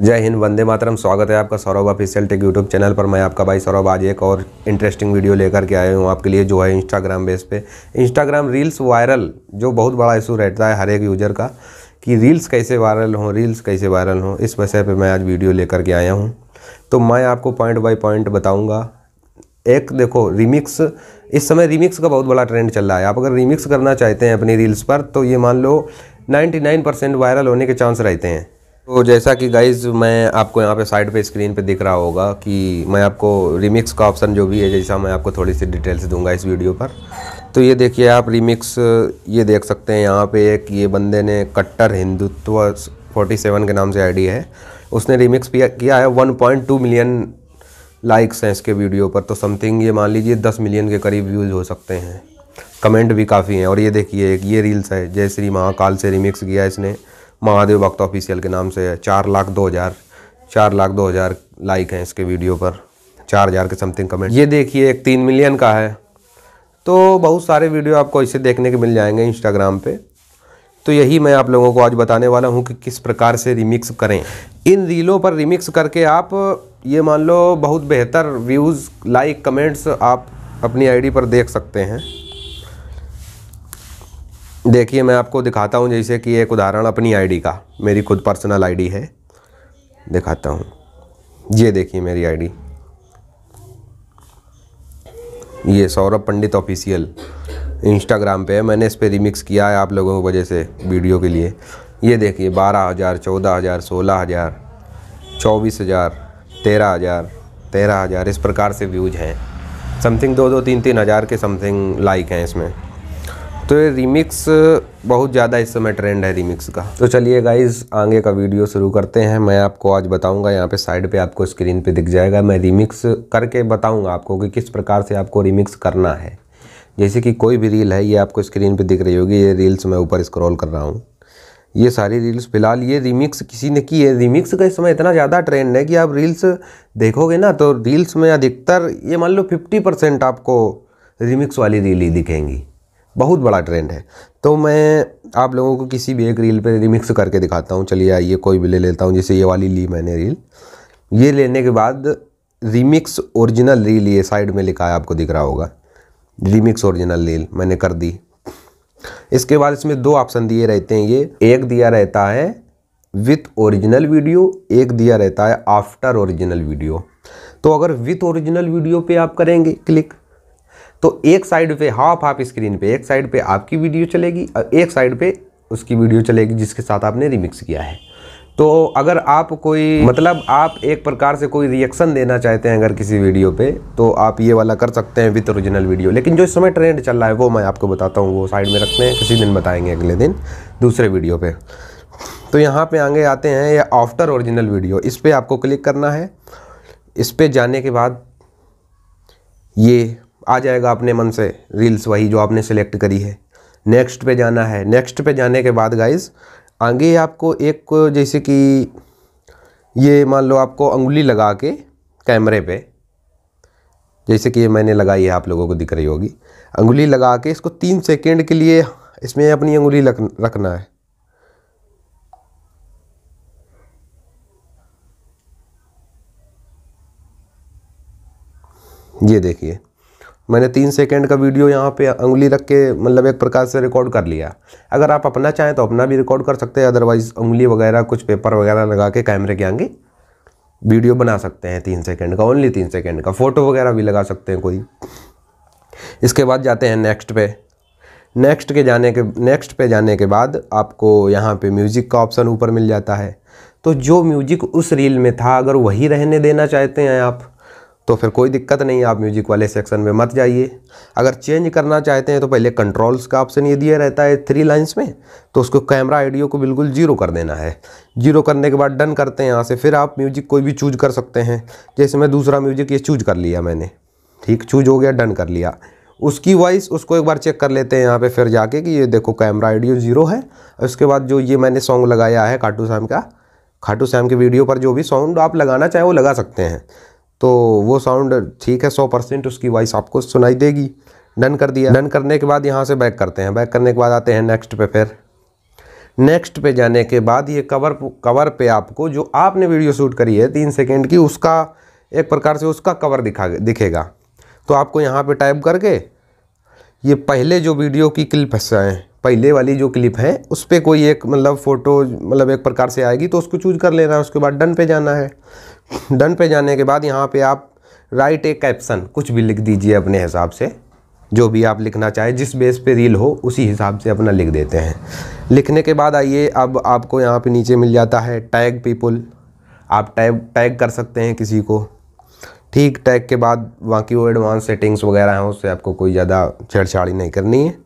जय हिंद वंदे मातरम स्वागत है आपका Saurabh official tech YouTube channel पर मैं आपका भाई सौरभ आज एक और इंटरेस्टिंग वीडियो लेकर के आया हूँ आपके लिए जो है इंस्टाग्राम बेस पे इंस्टाग्राम रील्स वायरल जो बहुत बड़ा इशू रहता है हर एक यूज़र का कि रील्स कैसे वायरल हों रील्स कैसे वायरल हों इस विषय पर मैं आज वीडियो लेकर के आया हूँ तो मैं आपको पॉइंट बाई पॉइंट बताऊँगा एक देखो रिमिक्स इस समय रिमिक्स का बहुत बड़ा ट्रेंड चल रहा है आप अगर रिमिक्स करना चाहते हैं अपनी रील्स पर तो ये मान लो नाइन्टी वायरल होने के चांस रहते हैं तो जैसा कि गाइज मैं आपको यहाँ पे साइड पे स्क्रीन पे दिख रहा होगा कि मैं आपको रिमिक्स का ऑप्शन जो भी है जैसा मैं आपको थोड़ी सी डिटेल्स दूंगा इस वीडियो पर तो ये देखिए आप रिमिक्स ये देख सकते हैं यहाँ पे एक ये बंदे ने कट्टर हिंदुत्व 47 के नाम से आईडी है उसने रिमिक्स किया है वन मिलियन लाइक्स हैं इसके वीडियो पर तो समथिंग ये मान लीजिए दस मिलियन के करीब व्यूज़ हो सकते हैं कमेंट भी काफ़ी हैं और ये देखिए एक ये रील्स है जय श्री महाकाल से रिमिक्स किया इसने महादेव भक्त ऑफिशियल के नाम से है चार लाख दो हज़ार चार लाख दो हज़ार लाइक हैं इसके वीडियो पर चार हज़ार के समथिंग कमेंट ये देखिए एक तीन मिलियन का है तो बहुत सारे वीडियो आपको इसे देखने के मिल जाएंगे इंस्टाग्राम पे तो यही मैं आप लोगों को आज बताने वाला हूँ कि किस प्रकार से रिमिक्स करें इन रीलों पर रिमिक्स करके आप ये मान लो बहुत बेहतर व्यूज़ लाइक कमेंट्स आप अपनी आईडी पर देख सकते हैं देखिए मैं आपको दिखाता हूँ जैसे कि एक उदाहरण अपनी आईडी का मेरी खुद पर्सनल आईडी है दिखाता हूँ ये देखिए मेरी आईडी ये सौरभ पंडित ऑफिशियल इंस्टाग्राम पे है मैंने इस पर रिमिक्स किया है आप लोगों की वजह से वीडियो के लिए ये देखिए बारह हज़ार चौदह हज़ार सोलह हज़ार चौबीस हज़ार तेरह हज़ार तेरह हज़ार इस प्रकार से व्यूज हैं समथिंग दो दो तीन तीन हज़ार के समथिंग लाइक हैं इसमें तो ये रिमिक्स बहुत ज़्यादा इस समय ट्रेंड है रिमिक्स का तो चलिए गाइज आगे का वीडियो शुरू करते हैं मैं आपको आज बताऊंगा यहाँ पे साइड पे आपको स्क्रीन पे दिख जाएगा मैं रिमिक्स करके बताऊंगा आपको कि किस प्रकार से आपको रिमिक्स करना है जैसे कि कोई भी रील है ये आपको स्क्रीन पर दिख रही होगी ये रील्स मैं ऊपर स्क्रॉल कर रहा हूँ ये सारी रील्स फ़िलहाल ये रिमिक्स किसी ने की है रिमिक्स का इस समय इतना ज़्यादा ट्रेंड है कि आप रील्स देखोगे ना तो रील्स में अधिकतर ये मान लो फिफ्टी परसेंट आपको रिमिक्स वाली रील ही दिखेंगी बहुत बड़ा ट्रेंड है तो मैं आप लोगों को किसी भी एक रील पे रिमिक्स करके दिखाता हूँ चलिए आइए कोई भी ले लेता हूँ जैसे ये वाली ली मैंने रील ये लेने के बाद रिमिक्स ओरिजिनल रील ये साइड में लिखा है आपको दिख रहा होगा रिमिक्स ओरिजिनल रील मैंने कर दी इसके बाद इसमें दो ऑप्शन दिए रहते हैं ये एक दिया रहता है विथ ओरिजिनल वीडियो एक दिया रहता है आफ्टर ओरिजिनल वीडियो तो अगर विथ ओरिजिनल वीडियो पे आप करेंगे क्लिक तो एक साइड पे हाफ हाफ स्क्रीन पे एक साइड पे आपकी वीडियो चलेगी और एक साइड पे उसकी वीडियो चलेगी जिसके साथ आपने रिमिक्स किया है तो अगर आप कोई मतलब आप एक प्रकार से कोई रिएक्शन देना चाहते हैं अगर किसी वीडियो पे तो आप ये वाला कर सकते हैं विथ ओरिजिनल वीडियो लेकिन जो इस समय ट्रेंड चल रहा है वो मैं आपको बताता हूँ वो साइड में रखते हैं किसी दिन बताएंगे अगले दिन दूसरे वीडियो पे तो यहाँ पे आगे आते हैं ये आफ्टर ओरिजिनल वीडियो इस पर आपको क्लिक करना है इस पर जाने के बाद ये आ जाएगा अपने मन से रील्स वही जो आपने सेलेक्ट करी है नेक्स्ट पे जाना है नेक्स्ट पे जाने के बाद गाइस आगे आपको एक जैसे कि ये मान लो आपको अंगुली लगा के कैमरे पे जैसे कि ये मैंने लगाई है आप लोगों को दिख रही होगी अंगुली लगा के इसको तीन सेकेंड के लिए इसमें अपनी अंगुली रखना है ये देखिए मैंने तीन सेकेंड का वीडियो यहाँ पे उंगली रख के मतलब एक प्रकार से रिकॉर्ड कर लिया अगर आप अपना चाहें तो अपना भी रिकॉर्ड कर सकते हैं अदरवाइज़ उंगली वगैरह कुछ पेपर वगैरह लगा के कैमरे के आगे वीडियो बना सकते हैं तीन सेकेंड का ओनली तीन सेकेंड का फ़ोटो वगैरह भी लगा सकते हैं कोई इसके बाद जाते हैं नेक्स्ट पे नेक्स्ट के जाने के नेक्स्ट पे जाने के बाद आपको यहाँ पे म्यूज़िक का ऑप्शन ऊपर मिल जाता है तो जो म्यूजिक उस रील में था अगर वही रहने देना चाहते हैं आप तो फिर कोई दिक्कत नहीं आप म्यूजिक वाले सेक्शन में मत जाइए अगर चेंज करना चाहते हैं तो पहले कंट्रोल्स का ऑप्शन ये दिया रहता है थ्री लाइंस में तो उसको कैमरा आइडियो को बिल्कुल जीरो कर देना है जीरो करने के बाद डन करते हैं यहाँ से फिर आप म्यूजिक कोई भी चूज कर सकते हैं जैसे मैं दूसरा म्यूजिक ये चूज कर लिया मैंने ठीक चूज हो गया डन कर लिया उसकी वॉइस उसको एक बार चेक कर लेते हैं यहाँ पर फिर जाके कि ये देखो कैमरा आइडियो ज़ीरो है उसके बाद जो ये मैंने सॉन्ग लगाया है खाटू साहब का खाटू श्याम के वीडियो पर जो भी साउंड आप लगाना चाहे वो लगा सकते हैं तो वो साउंड ठीक है सौ परसेंट उसकी वॉइस आपको सुनाई देगी डन कर दिया डन करने के बाद यहाँ से बैक करते हैं बैक करने के बाद आते हैं नेक्स्ट पे फिर नेक्स्ट पे जाने के बाद ये कवर कवर पे आपको जो आपने वीडियो शूट करी है तीन सेकेंड की उसका एक प्रकार से उसका कवर दिखा दिखेगा तो आपको यहाँ पर टाइप करके ये पहले जो वीडियो की क्लिप्स हैं पहले वाली जो क्लिप है उस पर कोई एक मतलब फ़ोटो मतलब एक प्रकार से आएगी तो उसको चूज कर लेना है उसके बाद डन पे जाना है डन पे जाने के बाद यहाँ पे आप राइट ए कैप्सन कुछ भी लिख दीजिए अपने हिसाब से जो भी आप लिखना चाहें जिस बेस पे रील हो उसी हिसाब से अपना लिख देते हैं लिखने के बाद आइए अब आपको यहाँ पर नीचे मिल जाता है टैग पीपल आप टैग टैग कर सकते हैं किसी को ठीक टैग के बाद बाकी वो एडवांस सेटिंग्स वगैरह हैं उससे आपको कोई ज़्यादा छेड़छाड़ी नहीं करनी है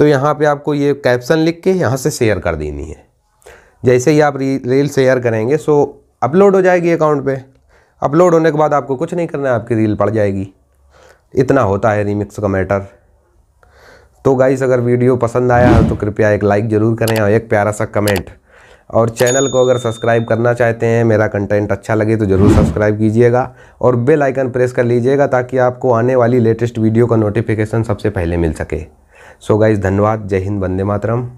तो यहाँ पे आपको ये कैप्शन लिख के यहाँ से शेयर कर देनी है जैसे ही आप रील शेयर करेंगे सो अपलोड हो जाएगी अकाउंट पे अपलोड होने के बाद आपको कुछ नहीं करना है आपकी रील पड़ जाएगी इतना होता है रीमिक्स का मैटर तो गाइस अगर वीडियो पसंद आया तो कृपया एक लाइक ज़रूर करें और एक प्यारा सा कमेंट और चैनल को अगर सब्सक्राइब करना चाहते हैं मेरा कंटेंट अच्छा लगे तो ज़रूर सब्सक्राइब कीजिएगा और बेल आइकन प्रेस कर लीजिएगा ताकि आपको आने वाली लेटेस्ट वीडियो का नोटिफिकेशन सबसे पहले मिल सके सो गाइज धन्यवाद जय हिंद वंदे मातरम